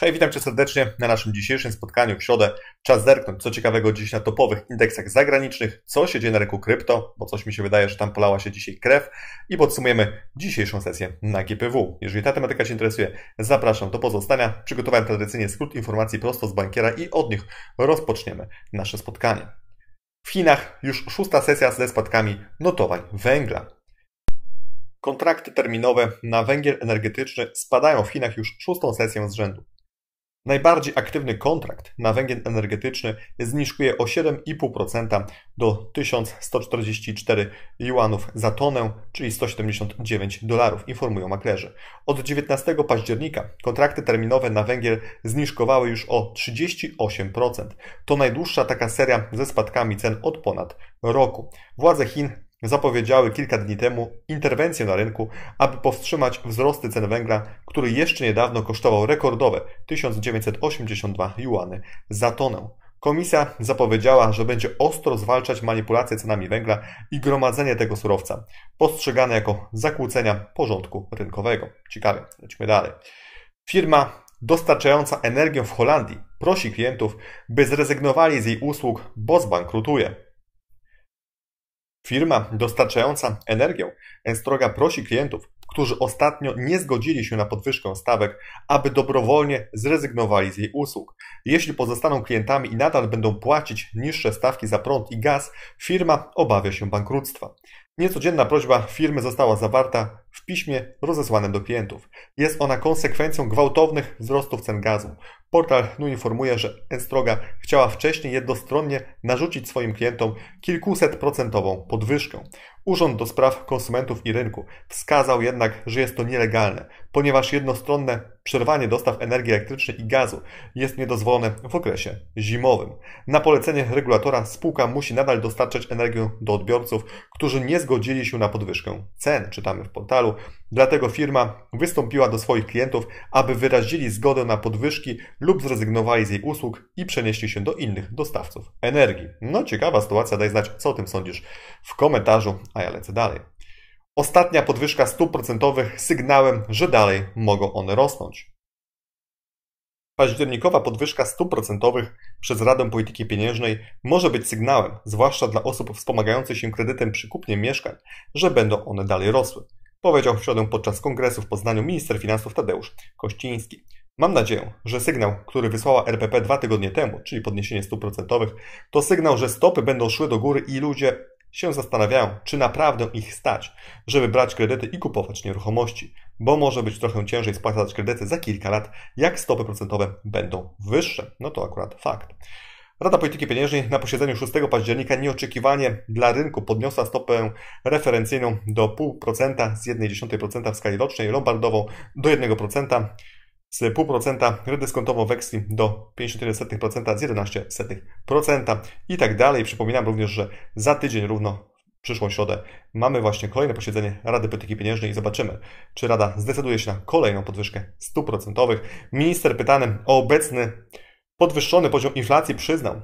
Hej, witam Cię serdecznie na naszym dzisiejszym spotkaniu w środę. Czas zerknąć, co ciekawego dziś na topowych indeksach zagranicznych, co się dzieje na rynku krypto, bo coś mi się wydaje, że tam polała się dzisiaj krew i podsumujemy dzisiejszą sesję na GPW. Jeżeli ta tematyka Cię interesuje, zapraszam do pozostania. Przygotowałem tradycyjnie skrót informacji prosto z bankiera i od nich rozpoczniemy nasze spotkanie. W Chinach już szósta sesja ze spadkami notowań węgla. Kontrakty terminowe na węgiel energetyczny spadają w Chinach już szóstą sesję z rzędu. Najbardziej aktywny kontrakt na węgiel energetyczny zniżkuje o 7,5% do 1144 juanów za tonę, czyli 179 dolarów, informują maklerzy. Od 19 października kontrakty terminowe na węgiel zniżkowały już o 38%. To najdłuższa taka seria ze spadkami cen od ponad roku. Władze Chin zapowiedziały kilka dni temu interwencję na rynku, aby powstrzymać wzrosty cen węgla, który jeszcze niedawno kosztował rekordowe 1982 juany za tonę. Komisja zapowiedziała, że będzie ostro zwalczać manipulacje cenami węgla i gromadzenie tego surowca, postrzegane jako zakłócenia porządku rynkowego. Ciekawe, lecimy dalej. Firma dostarczająca energię w Holandii prosi klientów, by zrezygnowali z jej usług, bo zbankrutuje. Firma dostarczająca energię Enstroga prosi klientów, którzy ostatnio nie zgodzili się na podwyżkę stawek, aby dobrowolnie zrezygnowali z jej usług. Jeśli pozostaną klientami i nadal będą płacić niższe stawki za prąd i gaz, firma obawia się bankructwa. Niecodzienna prośba firmy została zawarta piśmie rozesłanym do klientów. Jest ona konsekwencją gwałtownych wzrostów cen gazu. Portal NU informuje, że Enstroga chciała wcześniej jednostronnie narzucić swoim klientom kilkuset procentową podwyżkę. Urząd do Spraw Konsumentów i Rynku wskazał jednak, że jest to nielegalne, ponieważ jednostronne przerwanie dostaw energii elektrycznej i gazu jest niedozwolone w okresie zimowym. Na polecenie regulatora spółka musi nadal dostarczać energię do odbiorców, którzy nie zgodzili się na podwyżkę cen, czytamy w portalu, Dlatego firma wystąpiła do swoich klientów, aby wyrazili zgodę na podwyżki lub zrezygnowali z jej usług i przenieśli się do innych dostawców energii. No ciekawa sytuacja, daj znać co o tym sądzisz w komentarzu, a ja lecę dalej. Ostatnia podwyżka stóp procentowych sygnałem, że dalej mogą one rosnąć. Październikowa podwyżka stóp procentowych przez Radę Polityki Pieniężnej może być sygnałem, zwłaszcza dla osób wspomagających się kredytem przy kupnie mieszkań, że będą one dalej rosły. Powiedział w środę podczas kongresu w Poznaniu minister finansów Tadeusz Kościński. Mam nadzieję, że sygnał, który wysłała RPP dwa tygodnie temu, czyli podniesienie stóp procentowych, to sygnał, że stopy będą szły do góry i ludzie się zastanawiają, czy naprawdę ich stać, żeby brać kredyty i kupować nieruchomości, bo może być trochę ciężej spłacać kredyty za kilka lat, jak stopy procentowe będą wyższe. No to akurat fakt. Rada Polityki Pieniężnej na posiedzeniu 6 października nieoczekiwanie dla rynku podniosła stopę referencyjną do 0,5% z 1,1% w skali rocznej, lombardową do 1%, z 0,5% redyskontową weksli do 54% z 11% i tak dalej. Przypominam również, że za tydzień równo w przyszłą środę mamy właśnie kolejne posiedzenie Rady Polityki Pieniężnej i zobaczymy, czy Rada zdecyduje się na kolejną podwyżkę stóp procentowych. Minister pytany o obecny Podwyższony poziom inflacji przyznał,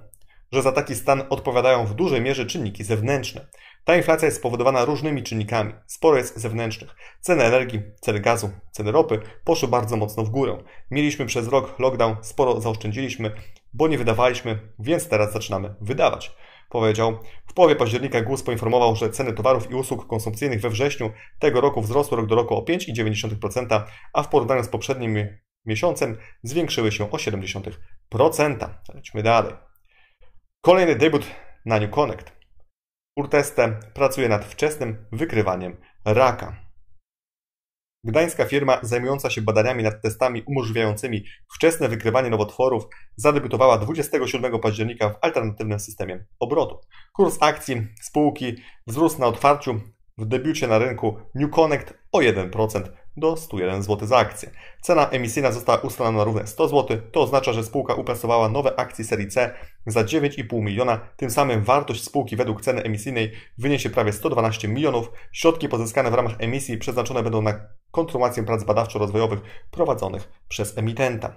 że za taki stan odpowiadają w dużej mierze czynniki zewnętrzne. Ta inflacja jest spowodowana różnymi czynnikami. Sporo jest zewnętrznych. Ceny energii, ceny gazu, ceny ropy poszły bardzo mocno w górę. Mieliśmy przez rok lockdown, sporo zaoszczędziliśmy, bo nie wydawaliśmy, więc teraz zaczynamy wydawać. Powiedział. W połowie października GUS poinformował, że ceny towarów i usług konsumpcyjnych we wrześniu tego roku wzrosły rok do roku o 5,9%, a w porównaniu z poprzednim miesiącem zwiększyły się o 0,7%. Lecimy dalej. Kolejny debut na New Connect. Urteste pracuje nad wczesnym wykrywaniem raka. Gdańska firma zajmująca się badaniami nad testami umożliwiającymi wczesne wykrywanie nowotworów zadebiutowała 27 października w alternatywnym systemie obrotu. Kurs akcji spółki wzrósł na otwarciu w debiucie na rynku New Connect o 1% do 101 zł za akcję. Cena emisyjna została ustalona na równe 100 zł. To oznacza, że spółka uprasowała nowe akcje serii C za 9,5 miliona. Tym samym wartość spółki według ceny emisyjnej wyniesie prawie 112 milionów. Środki pozyskane w ramach emisji przeznaczone będą na kontynuację prac badawczo-rozwojowych prowadzonych przez emitenta.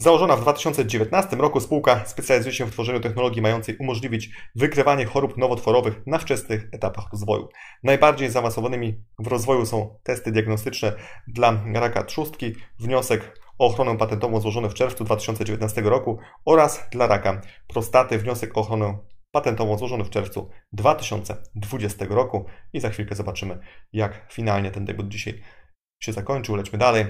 Założona w 2019 roku spółka specjalizuje się w tworzeniu technologii mającej umożliwić wykrywanie chorób nowotworowych na wczesnych etapach rozwoju. Najbardziej zaawansowanymi w rozwoju są testy diagnostyczne dla raka trzustki, wniosek o ochronę patentową złożony w czerwcu 2019 roku oraz dla raka prostaty wniosek o ochronę patentową złożony w czerwcu 2020 roku i za chwilkę zobaczymy jak finalnie ten debut dzisiaj się zakończył. Lećmy dalej.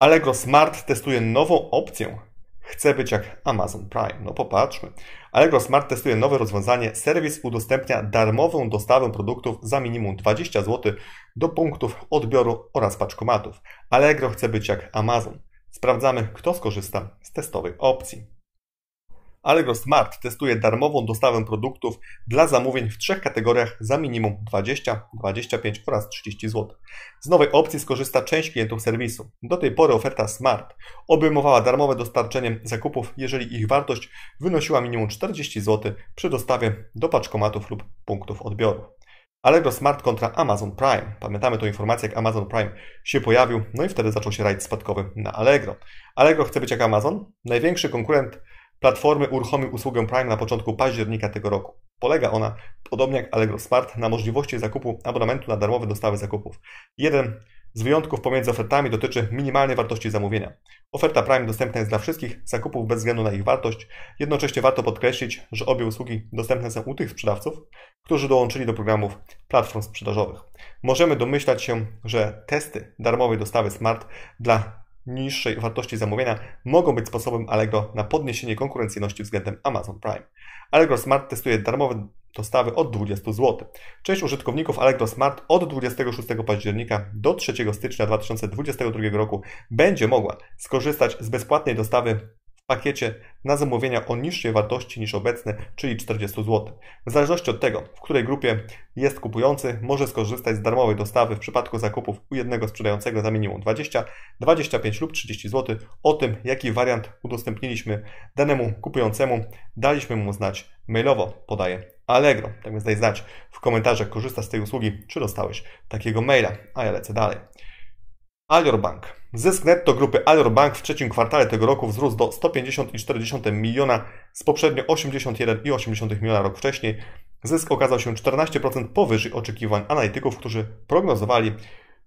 Allegro Smart testuje nową opcję. Chce być jak Amazon Prime. No popatrzmy. Allegro Smart testuje nowe rozwiązanie. Serwis udostępnia darmową dostawę produktów za minimum 20 zł do punktów odbioru oraz paczkomatów. Allegro chce być jak Amazon. Sprawdzamy, kto skorzysta z testowej opcji. Allegro Smart testuje darmową dostawę produktów dla zamówień w trzech kategoriach za minimum 20, 25 oraz 30 zł. Z nowej opcji skorzysta część klientów serwisu. Do tej pory oferta Smart obejmowała darmowe dostarczenie zakupów, jeżeli ich wartość wynosiła minimum 40 zł przy dostawie do paczkomatów lub punktów odbioru. Allegro Smart kontra Amazon Prime. Pamiętamy tą informację, jak Amazon Prime się pojawił, no i wtedy zaczął się rajd spadkowy na Allegro. Allegro chce być jak Amazon? Największy konkurent Platformy uruchomił usługę Prime na początku października tego roku. Polega ona, podobnie jak Allegro Smart, na możliwości zakupu abonamentu na darmowe dostawy zakupów. Jeden z wyjątków pomiędzy ofertami dotyczy minimalnej wartości zamówienia. Oferta Prime dostępna jest dla wszystkich zakupów bez względu na ich wartość. Jednocześnie warto podkreślić, że obie usługi dostępne są u tych sprzedawców, którzy dołączyli do programów platform sprzedażowych. Możemy domyślać się, że testy darmowej dostawy Smart dla niższej wartości zamówienia mogą być sposobem Allegro na podniesienie konkurencyjności względem Amazon Prime. Allegro Smart testuje darmowe dostawy od 20 zł. Część użytkowników Allegro Smart od 26 października do 3 stycznia 2022 roku będzie mogła skorzystać z bezpłatnej dostawy pakiecie na zamówienia o niższej wartości niż obecne, czyli 40 zł. W zależności od tego, w której grupie jest kupujący, może skorzystać z darmowej dostawy w przypadku zakupów u jednego sprzedającego za minimum 20, 25 lub 30 zł. O tym, jaki wariant udostępniliśmy danemu kupującemu, daliśmy mu znać mailowo, podaje Allegro. Tak więc daj znać w komentarzach, korzysta z tej usługi, czy dostałeś takiego maila, a ja lecę dalej. Alior Bank. Zysk netto grupy Alior Bank w trzecim kwartale tego roku wzrósł do 150,4 miliona z poprzednio 81,8 miliona rok wcześniej. Zysk okazał się 14% powyżej oczekiwań analityków, którzy prognozowali,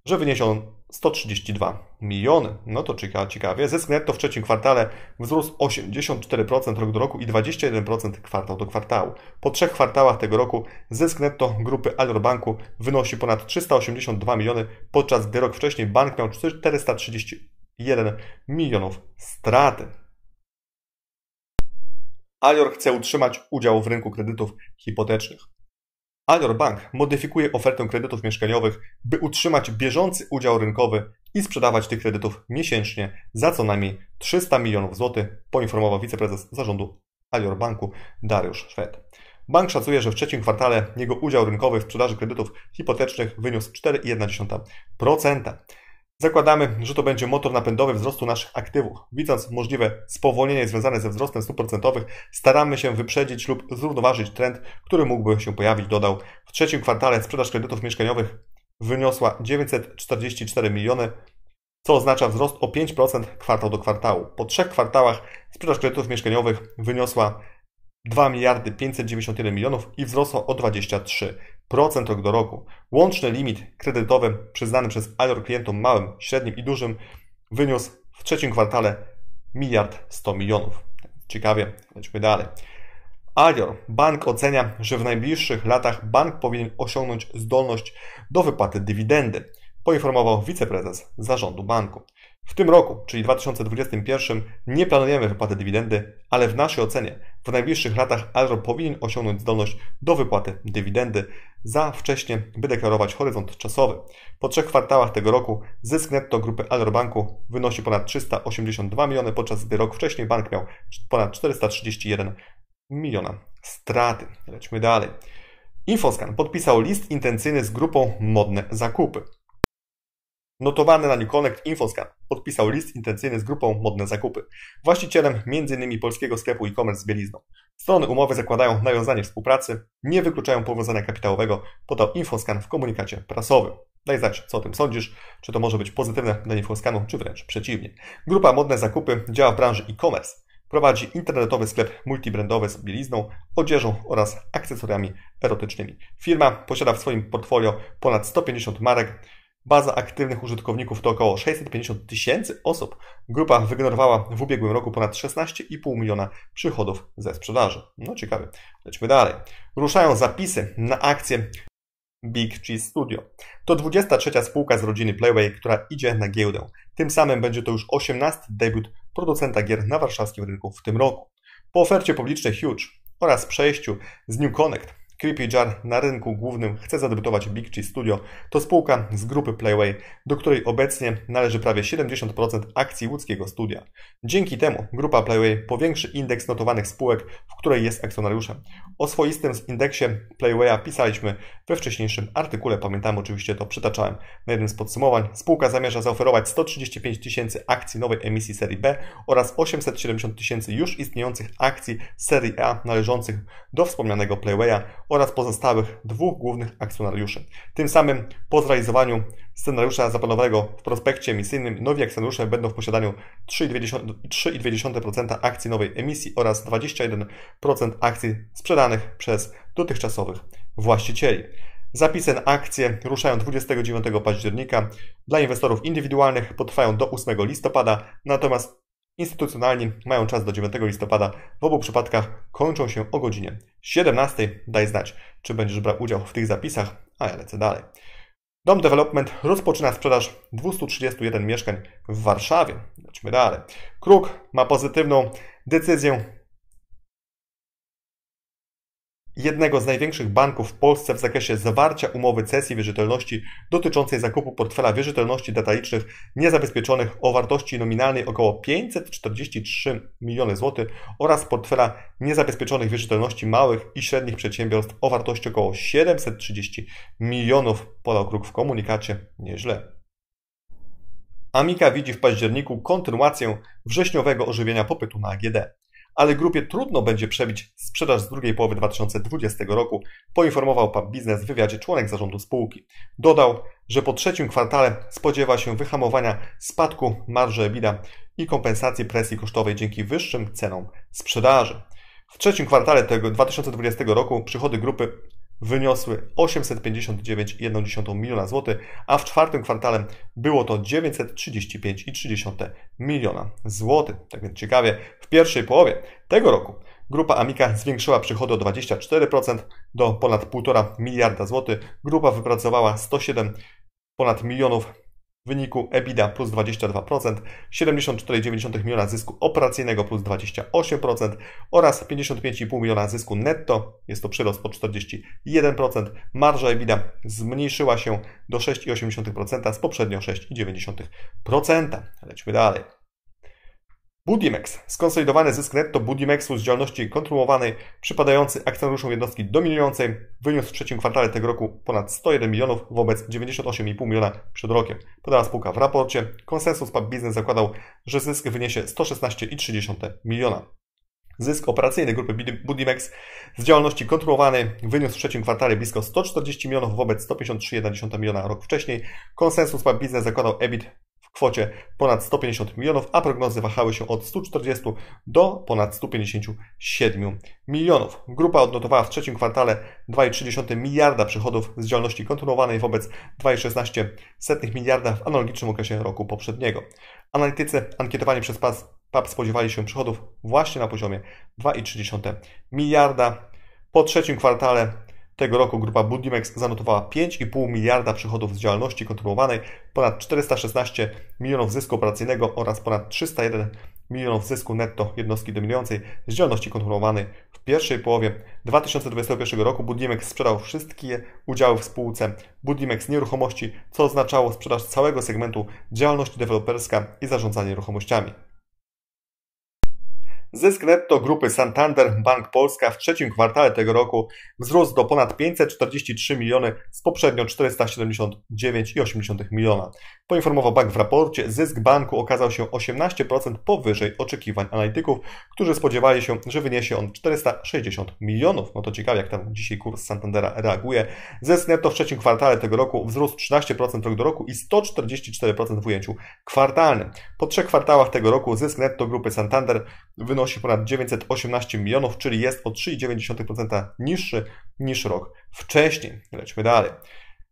że wyniesie on 132 miliony. No to ciekawie. Zysk netto w trzecim kwartale wzrósł 84% rok do roku i 21% kwartał do kwartału. Po trzech kwartałach tego roku zysk netto grupy Alior Banku wynosi ponad 382 miliony, podczas gdy rok wcześniej bank miał 431 milionów straty. Alior chce utrzymać udział w rynku kredytów hipotecznych. Alior Bank modyfikuje ofertę kredytów mieszkaniowych, by utrzymać bieżący udział rynkowy i sprzedawać tych kredytów miesięcznie za co najmniej 300 milionów złotych, poinformował wiceprezes zarządu Alior Banku Dariusz Szwed. Bank szacuje, że w trzecim kwartale jego udział rynkowy w sprzedaży kredytów hipotecznych wyniósł 4,1%. Zakładamy, że to będzie motor napędowy wzrostu naszych aktywów. Widząc możliwe spowolnienie związane ze wzrostem stóp procentowych, staramy się wyprzedzić lub zrównoważyć trend, który mógłby się pojawić, dodał. W trzecim kwartale sprzedaż kredytów mieszkaniowych wyniosła 944 miliony, co oznacza wzrost o 5% kwartał do kwartału. Po trzech kwartałach sprzedaż kredytów mieszkaniowych wyniosła 2 miliardy 591 milionów i wzrosła o 23 procent rok do roku. Łączny limit kredytowy przyznany przez Alior klientom małym, średnim i dużym wyniósł w trzecim kwartale miliard 100 milionów. Ciekawie, lećmy dalej. Alior Bank ocenia, że w najbliższych latach bank powinien osiągnąć zdolność do wypłaty dywidendy, poinformował wiceprezes zarządu banku. W tym roku, czyli 2021, nie planujemy wypłaty dywidendy, ale w naszej ocenie w najbliższych latach Alro powinien osiągnąć zdolność do wypłaty dywidendy za wcześnie, by deklarować horyzont czasowy. Po trzech kwartałach tego roku zysk netto grupy Alro Banku wynosi ponad 382 miliony, podczas gdy rok wcześniej bank miał ponad 431 miliona straty. Lećmy dalej. Infoscan podpisał list intencyjny z grupą Modne Zakupy. Notowany na Connect Infoscan podpisał list intencyjny z grupą Modne Zakupy, właścicielem m.in. polskiego sklepu e-commerce z bielizną. Strony umowy zakładają nawiązanie współpracy, nie wykluczają powiązania kapitałowego, podał Infoscan w komunikacie prasowym. Daj no znać, co o tym sądzisz, czy to może być pozytywne dla Infoskanu, czy wręcz przeciwnie. Grupa Modne Zakupy działa w branży e-commerce. Prowadzi internetowy sklep multibrandowy z bielizną, odzieżą oraz akcesoriami erotycznymi. Firma posiada w swoim portfolio ponad 150 marek, Baza aktywnych użytkowników to około 650 tysięcy osób. Grupa wygenerowała w ubiegłym roku ponad 16,5 miliona przychodów ze sprzedaży. No ciekawe. Lećmy dalej. Ruszają zapisy na akcję Big Cheese Studio. To 23. spółka z rodziny Playway, która idzie na giełdę. Tym samym będzie to już 18 debiut producenta gier na warszawskim rynku w tym roku. Po ofercie publicznej Huge oraz przejściu z New Connect Creepy Jar na rynku głównym chce zadebutować Big Cheese Studio. To spółka z grupy Playway, do której obecnie należy prawie 70% akcji łódzkiego studia. Dzięki temu grupa Playway powiększy indeks notowanych spółek, w której jest akcjonariuszem. O swoistym z indeksie Playwaya pisaliśmy we wcześniejszym artykule, Pamiętam oczywiście to, przytaczałem na jednym z podsumowań. Spółka zamierza zaoferować 135 tysięcy akcji nowej emisji serii B oraz 870 tysięcy już istniejących akcji serii A należących do wspomnianego Playwaya oraz pozostałych dwóch głównych akcjonariuszy. Tym samym po zrealizowaniu scenariusza zaplanowanego w prospekcie emisyjnym nowi akcjonariusze będą w posiadaniu 3,2% akcji nowej emisji oraz 21% akcji sprzedanych przez dotychczasowych właścicieli. Zapisy na akcje ruszają 29 października. Dla inwestorów indywidualnych potrwają do 8 listopada, natomiast Instytucjonalni mają czas do 9 listopada. W obu przypadkach kończą się o godzinie 17. Daj znać, czy będziesz brał udział w tych zapisach, a ja lecę dalej. Dom Development rozpoczyna sprzedaż 231 mieszkań w Warszawie. Lećmy dalej. Kruk ma pozytywną decyzję jednego z największych banków w Polsce w zakresie zawarcia umowy cesji wierzytelności dotyczącej zakupu portfela wierzytelności detalicznych niezabezpieczonych o wartości nominalnej około 543 miliony złotych oraz portfela niezabezpieczonych wierzytelności małych i średnich przedsiębiorstw o wartości około 730 milionów podał kruk w komunikacie. Nieźle. Amika widzi w październiku kontynuację wrześniowego ożywienia popytu na AGD ale grupie trudno będzie przebić sprzedaż z drugiej połowy 2020 roku, poinformował Pan Biznes w wywiadzie członek zarządu spółki. Dodał, że po trzecim kwartale spodziewa się wyhamowania spadku marży EBITDA i kompensacji presji kosztowej dzięki wyższym cenom sprzedaży. W trzecim kwartale tego 2020 roku przychody grupy wyniosły 859,1 miliona złotych, a w czwartym kwartale było to 935,3 miliona złotych. Tak więc ciekawie, w pierwszej połowie tego roku grupa Amica zwiększyła przychody o 24% do ponad 1,5 miliarda złotych. Grupa wypracowała 107 ponad milionów wyniku EBITDA plus 22%, 74,9 miliona zysku operacyjnego plus 28% oraz 55,5 miliona zysku netto, jest to przyrost o 41%. Marża EBITDA zmniejszyła się do 6,8% z poprzednio 6,9%. Lećmy dalej. Budimex. Skonsolidowany zysk netto Budimexu z działalności kontrolowanej przypadający akcjonariuszom jednostki dominującej wyniósł w trzecim kwartale tego roku ponad 101 milionów wobec 98,5 miliona przed rokiem. Podała spółka w raporcie. Konsensus Pub Biznes zakładał, że zysk wyniesie 116,3 miliona. Zysk operacyjny grupy Budimex z działalności kontrolowanej wyniósł w trzecim kwartale blisko 140 milionów wobec 153,1 miliona rok wcześniej. Konsensus Pub Biznes zakładał EBIT kwocie ponad 150 milionów, a prognozy wahały się od 140 do ponad 157 milionów. Grupa odnotowała w trzecim kwartale 2,3 miliarda przychodów z działalności kontynuowanej wobec 2,16 miliarda w analogicznym okresie roku poprzedniego. Analitycy ankietowani przez PAP spodziewali się przychodów właśnie na poziomie 2,3 miliarda. Po trzecim kwartale tego roku grupa Budimex zanotowała 5,5 miliarda przychodów z działalności kontynuowanej, ponad 416 milionów zysku operacyjnego oraz ponad 301 milionów zysku netto jednostki dominującej z działalności kontynuowanej. W pierwszej połowie 2021 roku Budimex sprzedał wszystkie udziały w spółce Budimex Nieruchomości, co oznaczało sprzedaż całego segmentu działalności deweloperska i zarządzanie nieruchomościami. Zysk netto grupy Santander Bank Polska w trzecim kwartale tego roku wzrósł do ponad 543 miliony z poprzednio 479,8 miliona. Poinformował bank w raporcie, zysk banku okazał się 18% powyżej oczekiwań analityków, którzy spodziewali się, że wyniesie on 460 milionów. No to ciekawe, jak tam dzisiaj kurs Santandera reaguje. Zysk netto w trzecim kwartale tego roku wzrósł 13% rok do roku i 144% w ujęciu kwartalnym. Po trzech kwartałach tego roku zysk netto grupy Santander wynosił wynosi ponad 918 milionów, czyli jest o 3,9% niższy niż rok wcześniej. Lećmy dalej.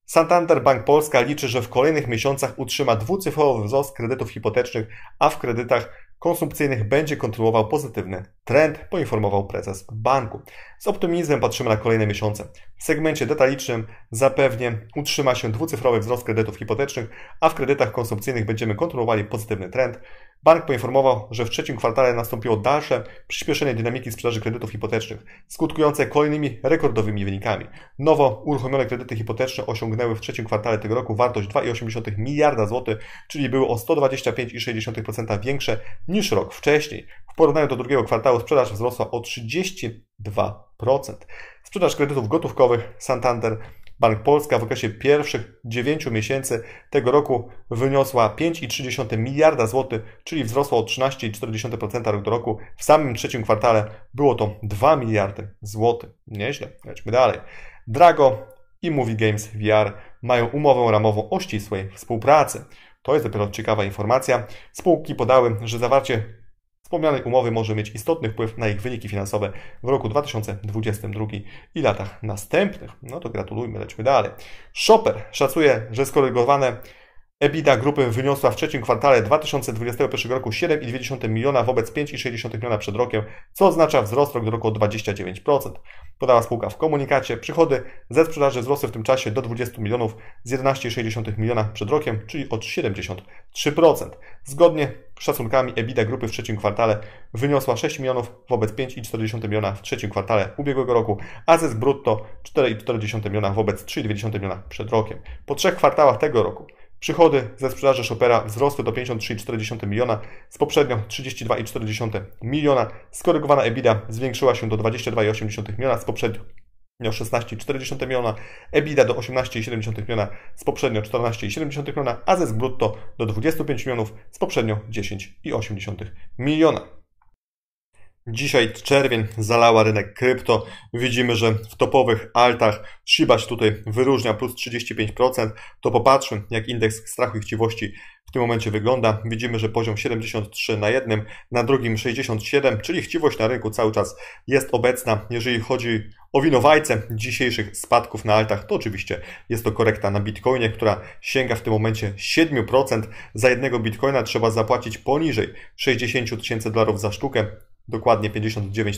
Santander Bank Polska liczy, że w kolejnych miesiącach utrzyma dwucyfrowy wzrost kredytów hipotecznych, a w kredytach konsumpcyjnych będzie kontynuował pozytywny trend, poinformował prezes banku. Z optymizmem patrzymy na kolejne miesiące. W segmencie detalicznym zapewnie utrzyma się dwucyfrowy wzrost kredytów hipotecznych, a w kredytach konsumpcyjnych będziemy kontynuowali pozytywny trend, Bank poinformował, że w trzecim kwartale nastąpiło dalsze przyspieszenie dynamiki sprzedaży kredytów hipotecznych, skutkujące kolejnymi rekordowymi wynikami. Nowo uruchomione kredyty hipoteczne osiągnęły w trzecim kwartale tego roku wartość 2,8 miliarda złotych, czyli były o 125,6% większe niż rok wcześniej. W porównaniu do drugiego kwartału sprzedaż wzrosła o 32%. Sprzedaż kredytów gotówkowych Santander Bank Polska w okresie pierwszych 9 miesięcy tego roku wyniosła 5,3 miliarda złotych, czyli wzrosło o 13,4% rok do roku. W samym trzecim kwartale było to 2 miliardy złotych. Nieźle, lećmy dalej. Drago i Movie Games VR mają umowę ramową o ścisłej współpracy. To jest dopiero ciekawa informacja. Spółki podały, że zawarcie Wspomnianej umowy może mieć istotny wpływ na ich wyniki finansowe w roku 2022 i latach następnych. No to gratulujmy, lećmy dalej. Shopper szacuje, że skorygowane EBITDA grupy wyniosła w trzecim kwartale 2021 roku 7,2 miliona wobec 5,6 miliona przed rokiem, co oznacza wzrost rok do roku o 29%. Podała spółka w komunikacie. Przychody ze sprzedaży wzrosły w tym czasie do 20 milionów z 11,6 miliona przed rokiem, czyli o 73%. Zgodnie z szacunkami EBITDA grupy w trzecim kwartale wyniosła 6 milionów wobec 5,4 miliona w trzecim kwartale ubiegłego roku, a zysk brutto 4,4 miliona wobec 3,9 miliona przed rokiem. Po trzech kwartałach tego roku Przychody ze sprzedaży Shopera wzrosły do 53,4 miliona z poprzednio 32,4 miliona. Skorygowana EBITDA zwiększyła się do 22,8 miliona z poprzednio 16,4 miliona, EBITDA do 18,7 miliona z poprzednio 14,7 miliona, a zysk brutto do 25 milionów z poprzednio 10,8 miliona. Dzisiaj czerwień zalała rynek krypto. Widzimy, że w topowych altach Shiba się tutaj wyróżnia plus 35%. To popatrzmy, jak indeks strachu i chciwości w tym momencie wygląda. Widzimy, że poziom 73 na jednym, na drugim 67, czyli chciwość na rynku cały czas jest obecna. Jeżeli chodzi o winowajcę dzisiejszych spadków na altach, to oczywiście jest to korekta na bitcoinie, która sięga w tym momencie 7%. Za jednego bitcoina trzeba zapłacić poniżej 60 tysięcy dolarów za sztukę dokładnie 59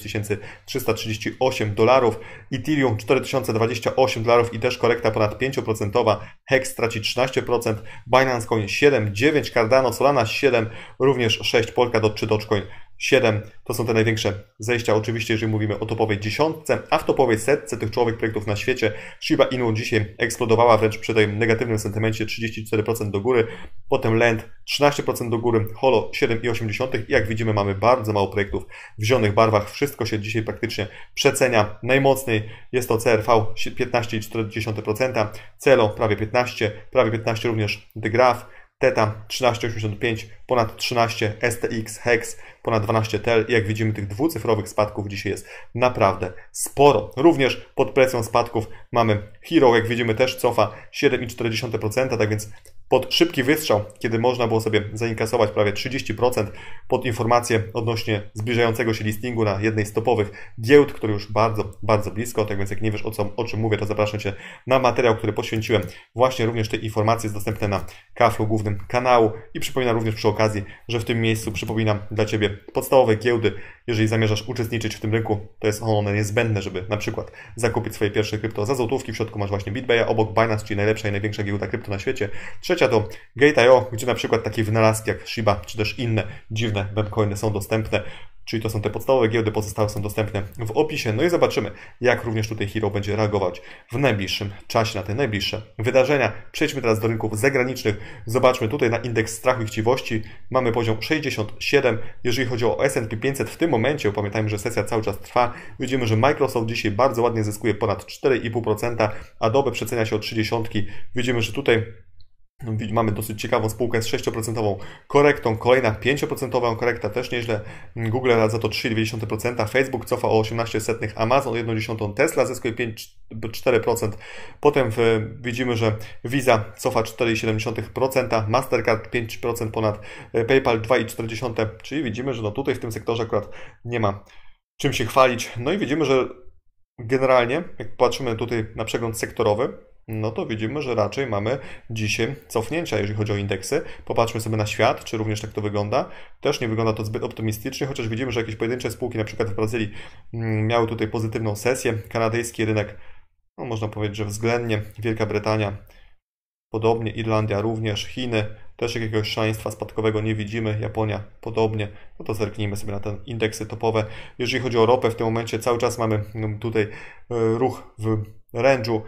338 dolarów, Ethereum 4028 dolarów i też korekta ponad 5%, Hex traci 13%, Binance Coin 7, 9, Cardano, Solana 7, również 6, Polkadot czy Dogecoin 7 to są te największe zejścia, oczywiście, jeżeli mówimy o topowej dziesiątce, a w topowej setce tych czołowych projektów na świecie Shiba Inu dzisiaj eksplodowała wręcz przy tym negatywnym sentymencie 34% do góry, potem Land 13% do góry, Holo 7,8%. Jak widzimy, mamy bardzo mało projektów w zielonych barwach, wszystko się dzisiaj praktycznie przecenia. Najmocniej jest to CRV 15,4%, Celo prawie 15%, prawie 15% również The Graph Teta 1385 ponad 13, STX, HEX ponad 12 TEL i jak widzimy tych dwucyfrowych spadków dzisiaj jest naprawdę sporo. Również pod presją spadków mamy Hero, jak widzimy też cofa 7,4%, tak więc pod szybki wystrzał, kiedy można było sobie zainkasować prawie 30% pod informacje odnośnie zbliżającego się listingu na jednej z topowych giełd, który już bardzo, bardzo blisko. Tak więc jak nie wiesz o, co, o czym mówię, to zapraszam Cię na materiał, który poświęciłem właśnie również te informacje jest dostępne na kaflu głównym kanału i przypominam również przy okazji, że w tym miejscu przypominam dla Ciebie podstawowe giełdy. Jeżeli zamierzasz uczestniczyć w tym rynku, to jest one niezbędne, żeby na przykład zakupić swoje pierwsze krypto za złotówki. W środku masz właśnie BitBaya, obok Binance, czyli najlepsza i największa giełda krypto na świecie. Trzecia Trzecia to Gate.io, gdzie na przykład takie wynalazki jak Shiba, czy też inne dziwne webcoiny są dostępne czyli to są te podstawowe giełdy, pozostałe są dostępne w opisie. No i zobaczymy, jak również tutaj Hero będzie reagować w najbliższym czasie na te najbliższe wydarzenia. Przejdźmy teraz do rynków zagranicznych. Zobaczmy tutaj na indeks strachu i chciwości. Mamy poziom 67. Jeżeli chodzi o S&P 500 w tym momencie, pamiętajmy, że sesja cały czas trwa, widzimy, że Microsoft dzisiaj bardzo ładnie zyskuje ponad 4,5%, Adobe przecenia się o 30. Widzimy, że tutaj no, mamy dosyć ciekawą spółkę z 6% korektą, kolejna 5% korekta, też nieźle. Mm, Google radza to 3,2%, Facebook cofa o 18%, Amazon 1,1%, Tesla zyskuje 4%. Potem widzimy, że Visa cofa 4,7%, Mastercard 5% ponad, e, PayPal 2,4%, czyli widzimy, że no tutaj w tym sektorze akurat nie ma czym się chwalić. No i widzimy, że generalnie, jak patrzymy tutaj na przegląd sektorowy, no to widzimy, że raczej mamy dzisiaj cofnięcia, jeżeli chodzi o indeksy. Popatrzmy sobie na świat, czy również tak to wygląda. Też nie wygląda to zbyt optymistycznie, chociaż widzimy, że jakieś pojedyncze spółki, na przykład w Brazylii, mm, miały tutaj pozytywną sesję. Kanadyjski rynek, no można powiedzieć, że względnie. Wielka Brytania podobnie, Irlandia również, Chiny też jakiegoś szaleństwa spadkowego nie widzimy, Japonia podobnie, no to zerknijmy sobie na te indeksy topowe. Jeżeli chodzi o ropę, w tym momencie cały czas mamy mm, tutaj e, ruch w rężu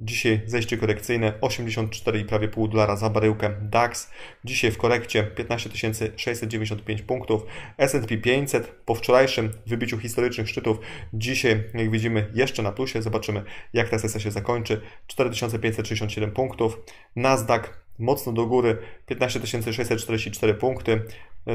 Dzisiaj zejście korekcyjne 84 i prawie pół dolara za baryłkę DAX. Dzisiaj w korekcie 15 695 punktów. S&P 500 po wczorajszym wybiciu historycznych szczytów. Dzisiaj jak widzimy jeszcze na plusie. Zobaczymy jak ta sesja się zakończy. 4567 punktów. Nasdaq mocno do góry 15 644 punkty.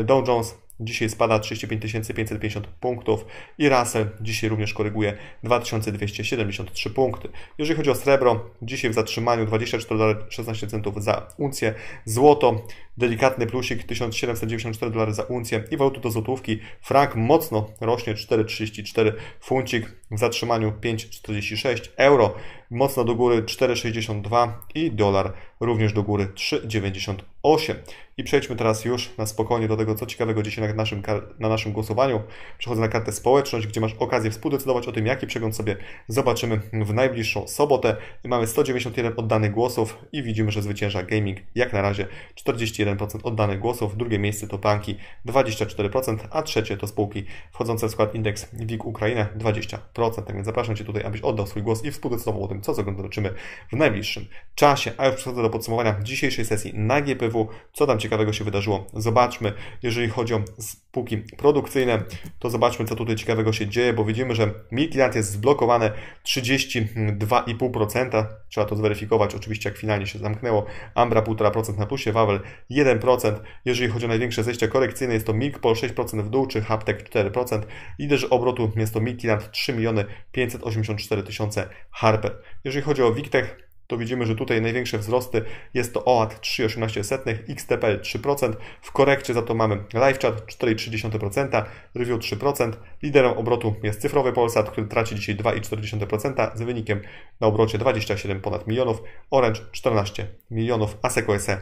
Dow Jones Dzisiaj spada 35 550 punktów i Russell dzisiaj również koryguje 2273 punkty. Jeżeli chodzi o srebro, dzisiaj w zatrzymaniu 24,16 centów za uncję. Złoto, delikatny plusik 1794 dolary za uncję i waluty do złotówki. Frank mocno rośnie 4,34 funcik w zatrzymaniu 5,46 euro. Mocno do góry 4,62 i dolar również do góry 3,98. I przejdźmy teraz już na spokojnie do tego, co ciekawego dzisiaj na naszym, na naszym głosowaniu. Przechodzę na kartę społeczność, gdzie masz okazję współdecydować o tym, jaki przegląd sobie zobaczymy w najbliższą sobotę. Mamy 191 oddanych głosów i widzimy, że zwycięża gaming jak na razie 41% oddanych głosów. Drugie miejsce to banki 24%, a trzecie to spółki wchodzące w skład indeks WIG Ukraina 20%. Tak więc zapraszam Cię tutaj, abyś oddał swój głos i współdecydował o tym, co zobaczymy w najbliższym czasie. A już przechodzę do podsumowania dzisiejszej sesji na GPW. Co tam ciekawego się wydarzyło? Zobaczmy, jeżeli chodzi o spółki produkcyjne, to zobaczmy, co tutaj ciekawego się dzieje, bo widzimy, że Milkland jest zblokowane 32,5%. Trzeba to zweryfikować, oczywiście, jak finalnie się zamknęło. Ambra 1,5% na plusie, Wawel 1%. Jeżeli chodzi o największe zejście korekcyjne, jest to Milkpol 6% w dół, czy Haptek 4%. Liderzy obrotu jest to Milkland 3 miliony 584 tysiące Harper. Jeżeli chodzi o Wigtech, to widzimy, że tutaj największe wzrosty jest to OAT 3,18, XTPL 3%, w korekcie za to mamy LiveChat 4,3%, Review 3%, liderem obrotu jest cyfrowy Polsat, który traci dzisiaj 2,4% z wynikiem na obrocie 27 ponad milionów, Orange 14 milionów, ASECO SE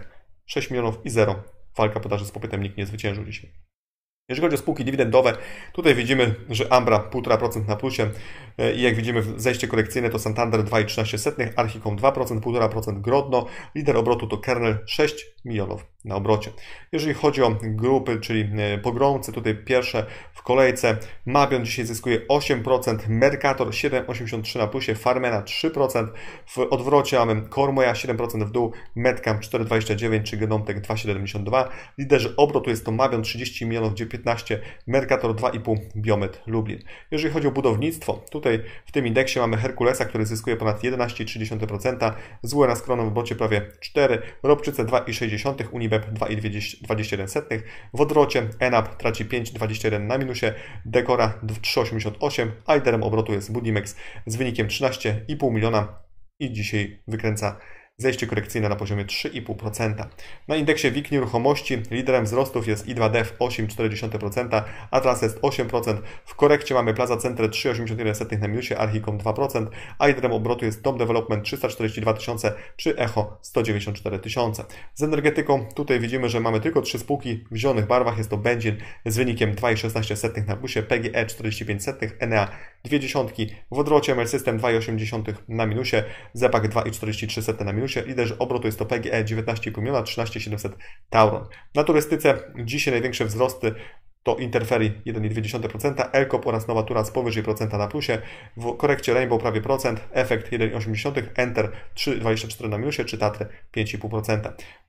6 milionów i 0. Walka podaży z popytem nikt nie zwyciężył dzisiaj. Jeżeli chodzi o spółki dywidendowe, tutaj widzimy, że Ambra 1,5% na plusie e, i jak widzimy w zejście korekcyjne to Santander 2,13, Archicom 2%, 1,5%, Grodno, lider obrotu to Kernel 6 milionów na obrocie. Jeżeli chodzi o grupy, czyli e, pogromcy, tutaj pierwsze w kolejce Mabion dzisiaj zyskuje 8%, Mercator 7,83 na plusie, Farmena 3%, w odwrocie mamy Kormoja 7% w dół, Medcam 4,29 czy Genomtek 2,72. Liderzy obrotu jest to Mabion 30 milionów, gdzie 15, Mercator 2,5, Biomet Lublin. Jeżeli chodzi o budownictwo, tutaj w tym indeksie mamy Herkulesa, który zyskuje ponad 11,3%, Złe na skroną w obrocie prawie 4, Robczyce 2,6, Unii IBEP 2,21, w odwrocie ENAP traci 5,21 na minusie, Dekora 3,88, a obrotu jest Budimex z wynikiem 13,5 miliona i dzisiaj wykręca zejście korekcyjne na poziomie 3,5%. Na indeksie WIG nieruchomości liderem wzrostów jest I2DEF 8,4%, Atlas jest 8%, w korekcie mamy Plaza Centre 3,81 na minusie, Archicom 2%, a liderem obrotu jest Dom Development 342 tysiące czy Echo 194 tysiące. Z energetyką tutaj widzimy, że mamy tylko trzy spółki w zielonych barwach, jest to Benzin z wynikiem 2,16 na plusie, PGE 45, Enea 2 dziesiątki, w odwrocie ML System 2,8 na minusie, Zepak 2,43 na minusie, funkcjonariusze obrotu jest to PGE 19,5 miliona, 13,700 tauron. Na turystyce dzisiaj największe wzrosty to Interferi 1,2%, Elkop oraz z powyżej procenta na plusie, w korekcie Rainbow prawie procent, Efekt 1,8, Enter 3,24 na minusie, czy Tatry 5,5%.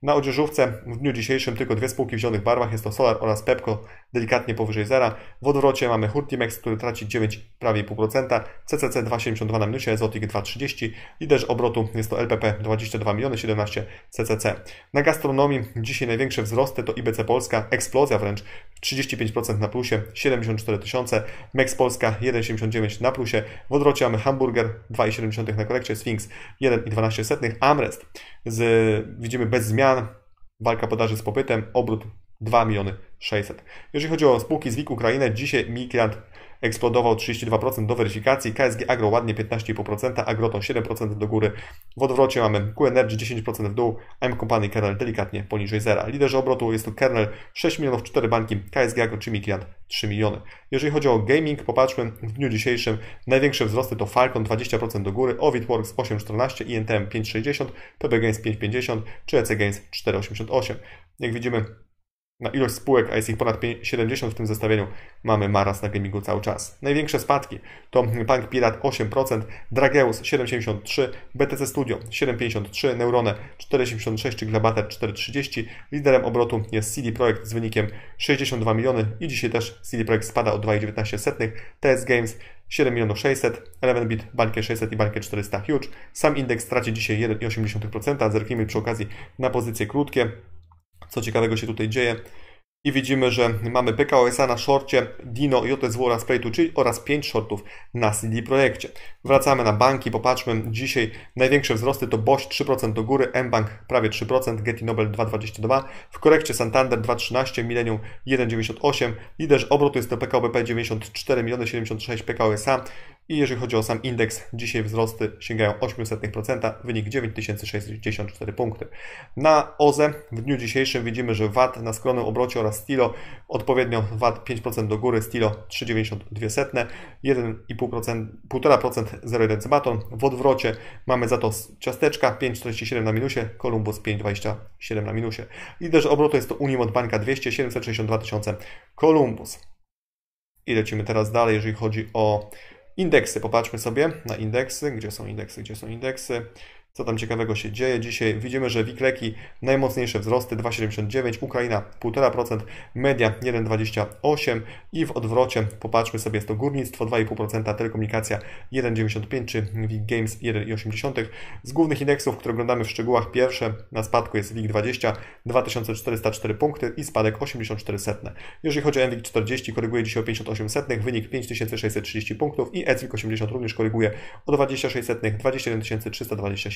Na odzieżówce w dniu dzisiejszym tylko dwie spółki w zielonych barwach, jest to Solar oraz Pepco, delikatnie powyżej zera. W odwrocie mamy Hurtimex, który traci 9, prawie 9,5%, CCC 2,72 na minusie, Zotik 2,30, liderz obrotu jest to LPP 22 miliony 17 CCC. Na gastronomii dzisiaj największe wzrosty to IBC Polska, eksplozja wręcz 35 procent na plusie, 74 tysiące. Mex Polska 1,79 na plusie. W odwrocie mamy Hamburger 2,7 na kolekcie, Sphinx 1,12, Amrest z, widzimy bez zmian, walka podaży z popytem, obrót 2 miliony 600. Jeżeli chodzi o spółki z WIG Ukrainę, dzisiaj migrant eksplodował 32% do weryfikacji, KSG Agro ładnie 15,5%, Agroton 7% do góry, w odwrocie mamy Q Energy 10% w dół, AM Company Kernel delikatnie poniżej zera. Liderzy obrotu jest to Kernel 6 milionów 4 banki, KSG Agro czy Mikiland 3 miliony. Jeżeli chodzi o gaming, popatrzmy w dniu dzisiejszym, największe wzrosty to Falcon 20% do góry, Ovid Works 8,14, INTM 5,60, PB Games 5,50 czy EC Games 4,88. Jak widzimy, na ilość spółek, a jest ich ponad 70 w tym zestawieniu, mamy Maras na gamingu cały czas. Największe spadki to Bank Pirat 8%, Drageus 7,73%, BTC Studio 7,53%, Neurone 4,76% czy Glabater 4,30%. Liderem obrotu jest CD Projekt z wynikiem 62 miliony i dzisiaj też CD Projekt spada o 2,19%, TS Games 7 milionów 600, 11 bit bankie 600 i bankie 400 huge. Sam indeks traci dzisiaj 1,8%. Zerknijmy przy okazji na pozycje krótkie co ciekawego się tutaj dzieje. I widzimy, że mamy PKOSA na shortie, Dino, JSW oraz Play2, czyli oraz 5 shortów na CD Projekcie. Wracamy na banki, popatrzmy. Dzisiaj największe wzrosty to Bosch 3% do góry, mBank prawie 3%, Getty Nobel 2,22%, w korekcie Santander 2,13%, Millennium 1,98%, liderz obrotu jest to PKBP 94 76 PKOSA, i jeżeli chodzi o sam indeks, dzisiaj wzrosty sięgają 0,08%, wynik 9064 punkty. Na OZE w dniu dzisiejszym widzimy, że VAT na skromnym obrocie oraz Stilo odpowiednio VAT 5% do góry, Stilo 3,92, 1,5%, 0,1 baton. W odwrocie mamy za to ciasteczka 5,47 na minusie, Columbus 5,27 na minusie. też obrotu jest to Unimod Banka 200, 762 tysiące, Columbus. I lecimy teraz dalej, jeżeli chodzi o Indeksy, popatrzmy sobie na indeksy, gdzie są indeksy, gdzie są indeksy co tam ciekawego się dzieje. Dzisiaj widzimy, że Wikleki najmocniejsze wzrosty 2,79, Ukraina 1,5%, media 1,28% i w odwrocie popatrzmy sobie, jest to górnictwo 2,5%, telekomunikacja 1,95% czy WIG Games 1,8%. Z głównych indeksów, które oglądamy w szczegółach, pierwsze na spadku jest WIG20 2404 punkty i spadek 84 Jeżeli chodzi o NWIG40 koryguje dzisiaj o 58 wynik 5630 punktów i ECWIG80 również koryguje o 26 setnych,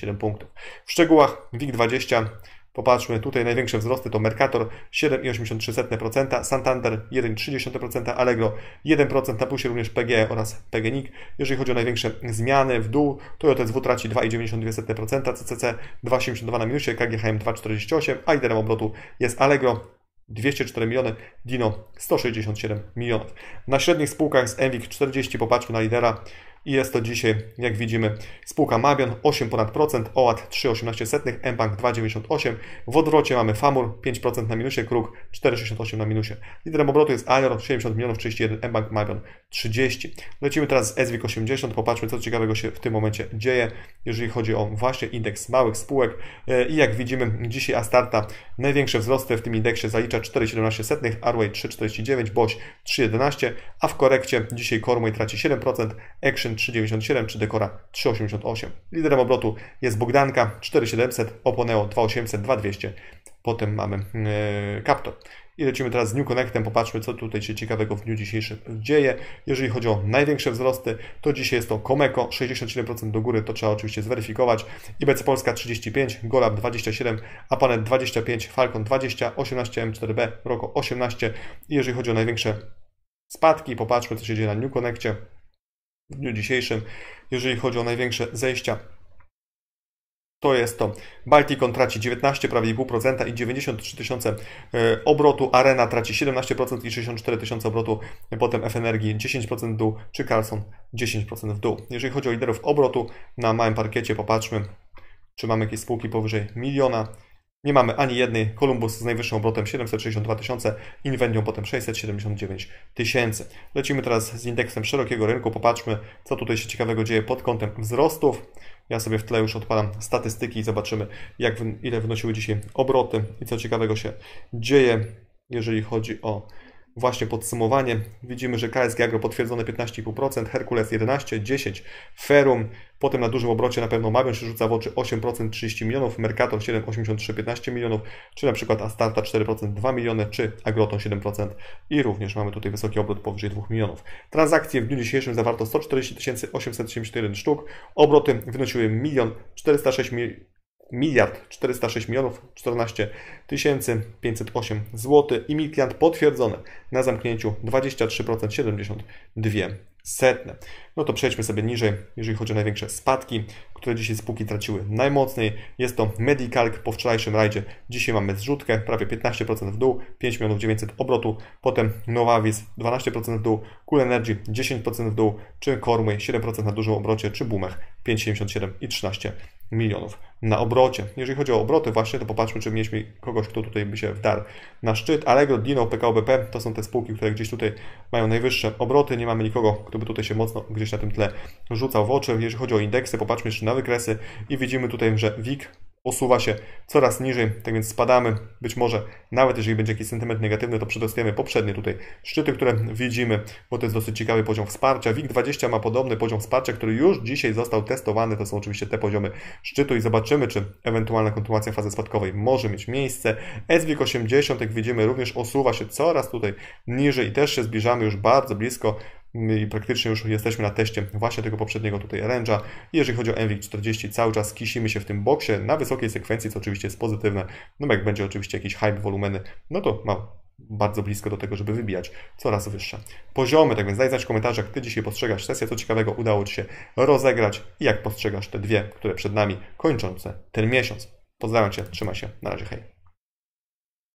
7 punktów. W szczegółach WIG20 Popatrzmy, tutaj największe wzrosty to Mercator 7,83%, Santander 1,3%, Allegro 1%, na plusie również PGE oraz PGNiG. E Jeżeli chodzi o największe zmiany w dół, to JTSW traci 2,92%, CCC 2,72 na minusie, KGHM 2,48, a liderem obrotu jest Allegro 204 miliony, Dino 167 milionów. Na średnich spółkach z Enwik 40, popatrzmy na lidera i jest to dzisiaj, jak widzimy, spółka Mabion 8 ponad procent, OAT 3,18, mBank 2,98. W odwrocie mamy Famur 5% na minusie, Kruk 4,68 na minusie. Liderem obrotu jest Alior 70 milionów 31, mBank Mabion 30. Lecimy teraz z SWIG 80, popatrzmy co ciekawego się w tym momencie dzieje, jeżeli chodzi o właśnie indeks małych spółek. E, I jak widzimy, dzisiaj Astarta największe wzrosty w tym indeksie zalicza 4,17, Arway 3,49, Boś 3,11, a w korekcie dzisiaj Kormoj traci 7%, Action 397 czy Dekora 3,88. Liderem obrotu jest Bogdanka 4,700, Oponeo 2,800, 2,200. Potem mamy yy, e, Capto. I lecimy teraz z New Connectem, popatrzmy co tutaj się ciekawego w dniu dzisiejszym dzieje. Jeżeli chodzi o największe wzrosty, to dzisiaj jest to Komeko 67% do góry, to trzeba oczywiście zweryfikować. IBC Polska 35, Golab 27, Apanet 25, Falcon 20, 18 M4B, Roko 18. I jeżeli chodzi o największe spadki, popatrzmy co się dzieje na New Connectie w dniu dzisiejszym, jeżeli chodzi o największe zejścia. To jest to. Balticon traci 19, prawie 0,5% i 93 tysiące e, obrotu. Arena traci 17% i 64 tysiące obrotu. Potem F Energii 10% w dół, czy Carlson 10% w dół. Jeżeli chodzi o liderów obrotu na małym parkiecie, popatrzmy, czy mamy jakieś spółki powyżej miliona. Nie mamy ani jednej. Kolumbus z najwyższym obrotem 762 tysiące, Inwendium potem 679 tysięcy. Lecimy teraz z indeksem szerokiego rynku. Popatrzmy, co tutaj się ciekawego dzieje pod kątem wzrostów. Ja sobie w tle już odpalam statystyki i zobaczymy, jak, ile wynosiły dzisiaj obroty i co ciekawego się dzieje, jeżeli chodzi o Właśnie podsumowanie. Widzimy, że KSG Agro potwierdzone 15,5%, Herkules 11, 10, Ferum, potem na dużym obrocie na pewno Mawion się rzuca w oczy 8%, 30 milionów, Mercator 7, 83, 15 milionów, czy na przykład Astarta 4%, 2 miliony, czy Agroton 7% i również mamy tutaj wysoki obrót powyżej 2 milionów. Transakcje w dniu dzisiejszym zawarto 140 871 sztuk, obroty wynosiły 1 406 milionów miliard 406 milionów 14 tysięcy 508 zł i miliard potwierdzone na zamknięciu 23% 72 setne. No to przejdźmy sobie niżej, jeżeli chodzi o największe spadki, które dzisiaj spółki traciły najmocniej. Jest to Medicalc po wczorajszym rajdzie. Dzisiaj mamy zrzutkę, prawie 15% w dół, 5 milionów 900 obrotu. Potem Nowavis 12% w dół, Cool Energy 10% w dół, czy Kormy 7% na dużym obrocie, czy Boomach 5,77 i 13 milionów na obrocie. Jeżeli chodzi o obroty właśnie, to popatrzmy, czy mieliśmy kogoś, kto tutaj by się wdarł na szczyt. Allegro, Dino, PKO BP to są te spółki, które gdzieś tutaj mają najwyższe obroty. Nie mamy nikogo, kto by tutaj się mocno gdzieś na tym tle rzucał w oczy. Jeżeli chodzi o indeksy, popatrzmy jeszcze na wykresy i widzimy tutaj, że WIG osuwa się coraz niżej, tak więc spadamy. Być może nawet jeżeli będzie jakiś sentyment negatywny, to przetestujemy poprzednie tutaj szczyty, które widzimy, bo to jest dosyć ciekawy poziom wsparcia. WIG20 ma podobny poziom wsparcia, który już dzisiaj został testowany. To są oczywiście te poziomy szczytu i zobaczymy, czy ewentualna kontynuacja fazy spadkowej może mieć miejsce. SWIG80, jak widzimy, również osuwa się coraz tutaj niżej i też się zbliżamy już bardzo blisko i praktycznie już jesteśmy na teście właśnie tego poprzedniego tutaj range'a. Jeżeli chodzi o MV40, cały czas kisimy się w tym boksie na wysokiej sekwencji, co oczywiście jest pozytywne. No jak będzie oczywiście jakiś hype wolumeny, no to ma bardzo blisko do tego, żeby wybijać coraz wyższe poziomy. Tak więc daj znać w komentarzach, Ty dzisiaj postrzegasz sesję, co ciekawego udało Ci się rozegrać i jak postrzegasz te dwie, które przed nami kończące ten miesiąc. Pozdrawiam Cię, trzymaj się, na razie, hej.